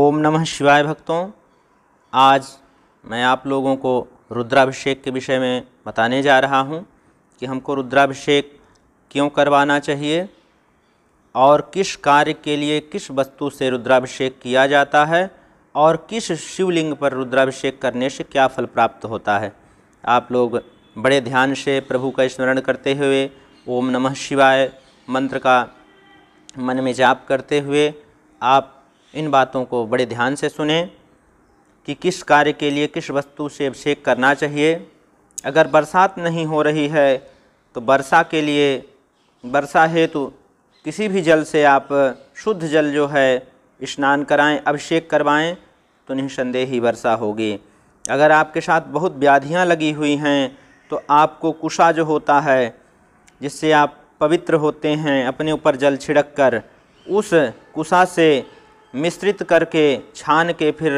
ओम नमः शिवाय भक्तों आज मैं आप लोगों को रुद्राभिषेक के विषय में बताने जा रहा हूं कि हमको रुद्राभिषेक क्यों करवाना चाहिए और किस कार्य के लिए किस वस्तु से रुद्राभिषेक किया जाता है और किस शिवलिंग पर रुद्राभिषेक करने से क्या फल प्राप्त होता है आप लोग बड़े ध्यान से प्रभु का स्मरण करते हुए ओम नमः शिवाय मंत्र का मन में जाप करते हुए आप इन बातों को बड़े ध्यान से सुने कि किस कार्य के लिए किस वस्तु से अभिषेक करना चाहिए अगर बरसात नहीं हो रही है तो वर्षा के लिए वर्षा हेतु किसी भी जल से आप शुद्ध जल जो है स्नान कराएं अभिषेक करवाएं तो निसंदेह ही वर्षा होगी अगर आपके साथ बहुत व्याधियां लगी हुई हैं तो आपको कुशा जो होता है जिससे आप पवित्र होते हैं अपने ऊपर जल छिड़क कर उस कुशा से मिश्रित करके छान के फिर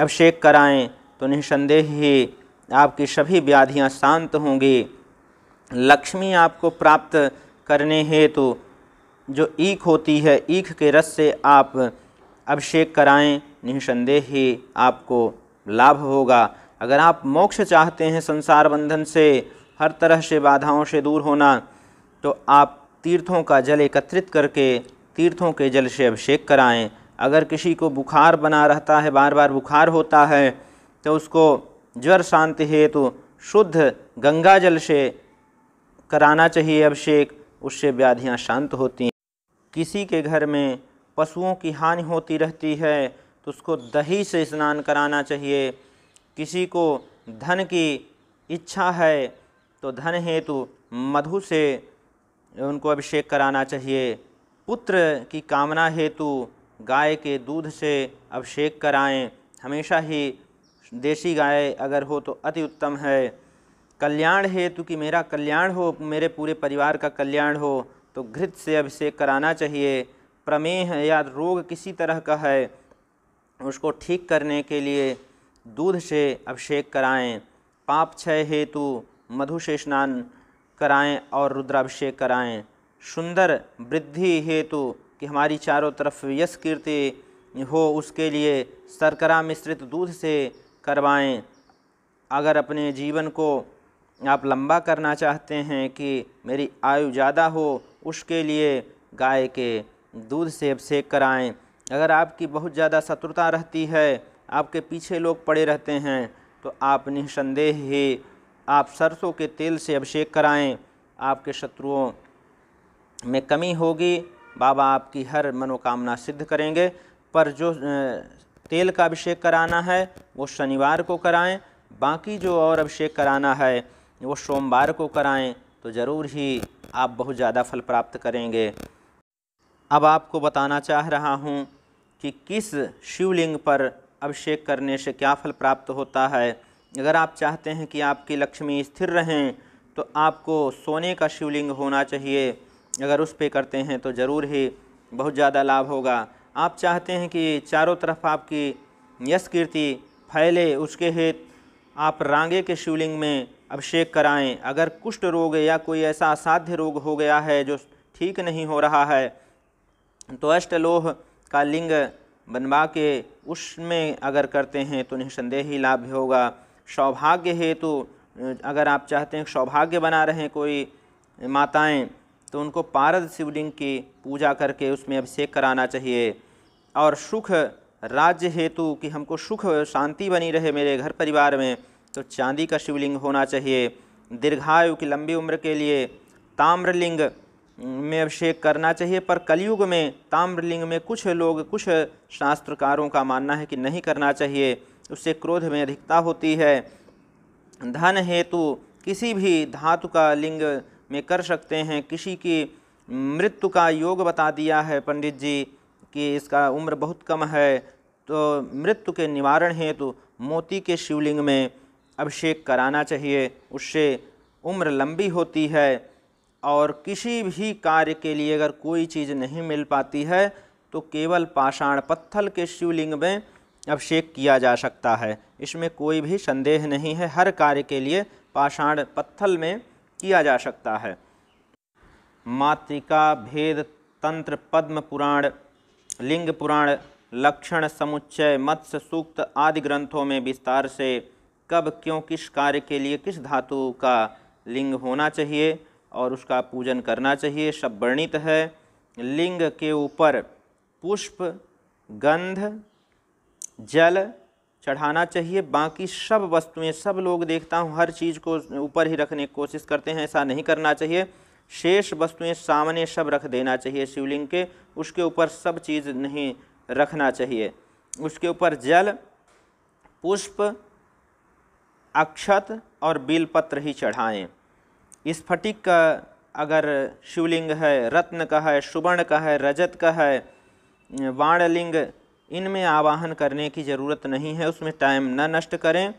अभिषेक कराएं तो निसंदेह ही आपकी सभी व्याधियां शांत होंगी लक्ष्मी आपको प्राप्त करने हेतु तो जो ईख होती है ईख के रस से आप अभिषेक कराएं निसंदेह ही आपको लाभ होगा अगर आप मोक्ष चाहते हैं संसार बंधन से हर तरह से बाधाओं से दूर होना तो आप तीर्थों का जल एकत्रित करके तीर्थों के जल से अभिषेक कराएं अगर किसी को बुखार बना रहता है बार बार बुखार होता है तो उसको ज्वर शांति हेतु तो शुद्ध गंगा जल से कराना चाहिए अभिषेक उससे व्याधियाँ शांत होती हैं किसी के घर में पशुओं की हानि होती रहती है तो उसको दही से स्नान कराना चाहिए किसी को धन की इच्छा है तो धन हेतु मधु से उनको अभिषेक कराना चाहिए पुत्र की कामना हेतु गाय के दूध से अभिषेक कराएं हमेशा ही देसी गाय अगर हो तो अति उत्तम है कल्याण हेतु कि मेरा कल्याण हो मेरे पूरे परिवार का कल्याण हो तो घृत से अभिषेक कराना चाहिए प्रमेह या रोग किसी तरह का है उसको ठीक करने के लिए दूध से अभिषेक कराएं पाप क्षय हेतु मधु से स्नान कराएँ और रुद्राभिषेक कराएं सुंदर वृद्धि हेतु कि हमारी चारों तरफ यश कीर्ति हो उसके लिए सरकरा मिश्रित दूध से करवाएं अगर अपने जीवन को आप लंबा करना चाहते हैं कि मेरी आयु ज़्यादा हो उसके लिए गाय के दूध से अभिषेक कराएं अगर आपकी बहुत ज़्यादा शत्रुता रहती है आपके पीछे लोग पड़े रहते हैं तो आप निसंदेह ही आप सरसों के तेल से अभिषेक कराएं आपके शत्रुओं में कमी होगी बाबा आपकी हर मनोकामना सिद्ध करेंगे पर जो तेल का अभिषेक कराना है वो शनिवार को कराएं बाकी जो और अभिषेक कराना है वो सोमवार को कराएं तो ज़रूर ही आप बहुत ज़्यादा फल प्राप्त करेंगे अब आपको बताना चाह रहा हूँ कि किस शिवलिंग पर अभिषेक करने से क्या फल प्राप्त होता है अगर आप चाहते हैं कि आपकी लक्ष्मी स्थिर रहें तो आपको सोने का शिवलिंग होना चाहिए अगर उस पर करते हैं तो ज़रूर ही बहुत ज़्यादा लाभ होगा आप चाहते हैं कि चारों तरफ आपकी यश कीर्ति फैले उसके हित आप रांगे के शिवलिंग में अभिषेक कराएं अगर कुष्ठ रोग या कोई ऐसा असाध्य रोग हो गया है जो ठीक नहीं हो रहा है तो अष्टलोह का लिंग बनवा के उसमें अगर करते हैं तो निसंदेह ही लाभ होगा सौभाग्य हेतु तो अगर आप चाहते हैं सौभाग्य बना रहे कोई माताएं तो उनको पारद शिवलिंग की पूजा करके उसमें अभिषेक कराना चाहिए और सुख राज्य हेतु कि हमको सुख शांति बनी रहे मेरे घर परिवार में तो चांदी का शिवलिंग होना चाहिए दीर्घायु की लंबी उम्र के लिए ताम्रलिंग में अभिषेक करना चाहिए पर कलयुग में ताम्रलिंग में कुछ लोग कुछ शास्त्रकारों का मानना है कि नहीं करना चाहिए उससे क्रोध में अधिकता होती है धन हेतु किसी भी धातु का लिंग में कर सकते हैं किसी की मृत्यु का योग बता दिया है पंडित जी कि इसका उम्र बहुत कम है तो मृत्यु के निवारण हेतु तो मोती के शिवलिंग में अभिषेक कराना चाहिए उससे उम्र लंबी होती है और किसी भी कार्य के लिए अगर कोई चीज़ नहीं मिल पाती है तो केवल पाषाण पत्थर के शिवलिंग में अभिषेक किया जा सकता है इसमें कोई भी संदेह नहीं है हर कार्य के लिए पाषाण पत्थल में किया जा सकता है मातृका भेद तंत्र पद्म पुराण लिंग पुराण लक्षण समुच्चय मत्स्य सूक्त आदि ग्रंथों में विस्तार से कब क्यों किस कार्य के लिए किस धातु का लिंग होना चाहिए और उसका पूजन करना चाहिए सब वर्णित है लिंग के ऊपर पुष्प गंध जल चढ़ाना चाहिए बाकी सब वस्तुएं सब लोग देखता हूँ हर चीज़ को ऊपर ही रखने की कोशिश करते हैं ऐसा नहीं करना चाहिए शेष वस्तुएं सामने सब रख देना चाहिए शिवलिंग के उसके ऊपर सब चीज़ नहीं रखना चाहिए उसके ऊपर जल पुष्प अक्षत और बिलपत्र ही चढ़ाएँ स्फटिक का अगर शिवलिंग है रत्न का है सुवर्ण का है रजत का है वाणलिंग इनमें आवाहन करने की ज़रूरत नहीं है उसमें टाइम न नष्ट करें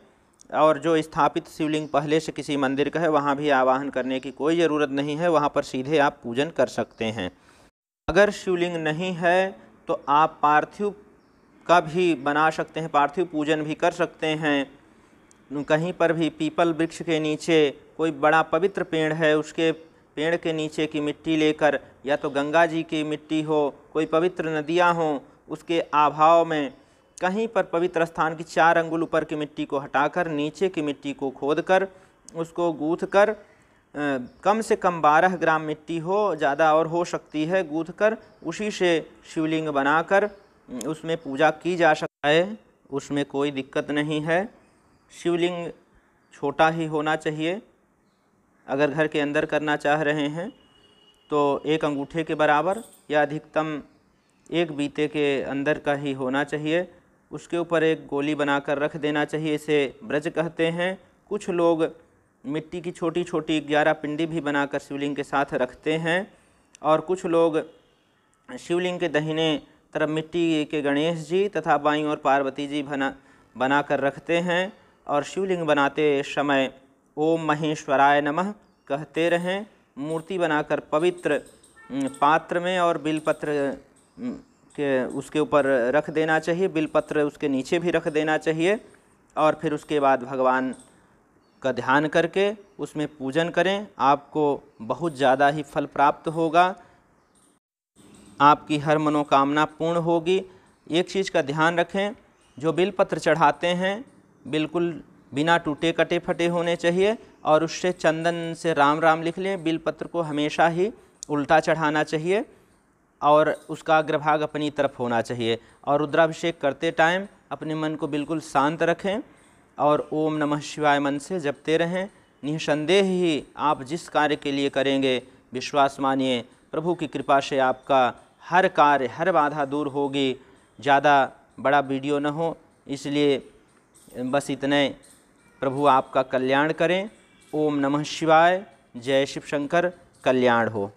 और जो स्थापित शिवलिंग पहले से किसी मंदिर का है वहाँ भी आवाहन करने की कोई ज़रूरत नहीं है वहाँ पर सीधे आप पूजन कर सकते हैं अगर शिवलिंग नहीं है तो आप पार्थिव का भी बना सकते हैं पार्थिव पूजन भी कर सकते हैं कहीं पर भी पीपल वृक्ष के नीचे कोई बड़ा पवित्र पेड़ है उसके पेड़ के नीचे की मिट्टी लेकर या तो गंगा जी की मिट्टी हो कोई पवित्र नदियाँ हों उसके अभाव में कहीं पर पवित्र स्थान की चार अंगुल ऊपर की मिट्टी को हटाकर नीचे की मिट्टी को खोद कर उसको गूँथ कर कम से कम बारह ग्राम मिट्टी हो ज़्यादा और हो सकती है गूँथ कर उसी से शिवलिंग बनाकर उसमें पूजा की जा सकता है उसमें कोई दिक्कत नहीं है शिवलिंग छोटा ही होना चाहिए अगर घर के अंदर करना चाह रहे हैं तो एक अंगूठे के बराबर या अधिकतम एक बीते के अंदर का ही होना चाहिए उसके ऊपर एक गोली बनाकर रख देना चाहिए इसे ब्रज कहते हैं कुछ लोग मिट्टी की छोटी छोटी ग्यारह पिंडी भी बनाकर शिवलिंग के साथ रखते हैं और कुछ लोग शिवलिंग के दहीने तरफ मिट्टी के गणेश जी तथा बाई और पार्वती जी बना बना कर रखते हैं और शिवलिंग बनाते समय ओम महेश्वराय नमः कहते रहें मूर्ति बनाकर पवित्र पात्र में और बिलपत्र के उसके ऊपर रख देना चाहिए बिलपत्र उसके नीचे भी रख देना चाहिए और फिर उसके बाद भगवान का ध्यान करके उसमें पूजन करें आपको बहुत ज़्यादा ही फल प्राप्त होगा आपकी हर मनोकामना पूर्ण होगी एक चीज़ का ध्यान रखें जो बिलपत्र चढ़ाते हैं बिल्कुल बिना टूटे कटे फटे होने चाहिए और उससे चंदन से राम राम लिख लें बिलपत्र को हमेशा ही उल्टा चढ़ाना चाहिए और उसका अग्रभाग अपनी तरफ होना चाहिए और रुद्राभिषेक करते टाइम अपने मन को बिल्कुल शांत रखें और ओम नमः शिवाय मन से जपते रहें निसंदेह ही आप जिस कार्य के लिए करेंगे विश्वास मानिए प्रभु की कृपा से आपका हर कार्य हर बाधा दूर होगी ज़्यादा बड़ा वीडियो न हो इसलिए बस इतने प्रभु आपका कल्याण करें ओम नमः शिवाय जय शिव शंकर कल्याण हो